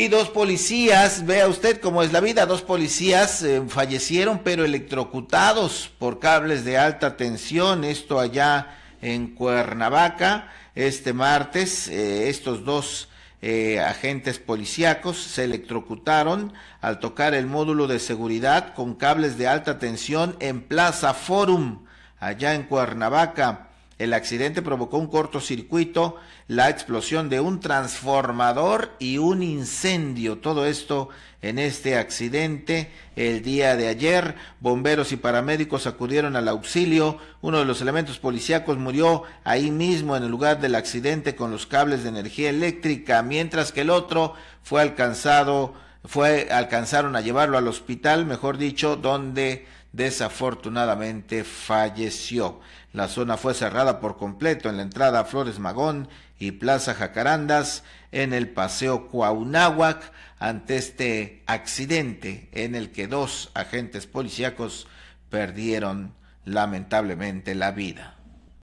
y dos policías, vea usted cómo es la vida, dos policías eh, fallecieron pero electrocutados por cables de alta tensión, esto allá en Cuernavaca, este martes, eh, estos dos eh, agentes policíacos se electrocutaron al tocar el módulo de seguridad con cables de alta tensión en Plaza Forum, allá en Cuernavaca. El accidente provocó un cortocircuito, la explosión de un transformador y un incendio. Todo esto en este accidente el día de ayer. Bomberos y paramédicos acudieron al auxilio. Uno de los elementos policíacos murió ahí mismo en el lugar del accidente con los cables de energía eléctrica, mientras que el otro fue alcanzado, fue alcanzaron a llevarlo al hospital, mejor dicho, donde desafortunadamente falleció. La zona fue cerrada por completo en la entrada Flores Magón y Plaza Jacarandas en el Paseo Cuauhnáhuac ante este accidente en el que dos agentes policíacos perdieron lamentablemente la vida.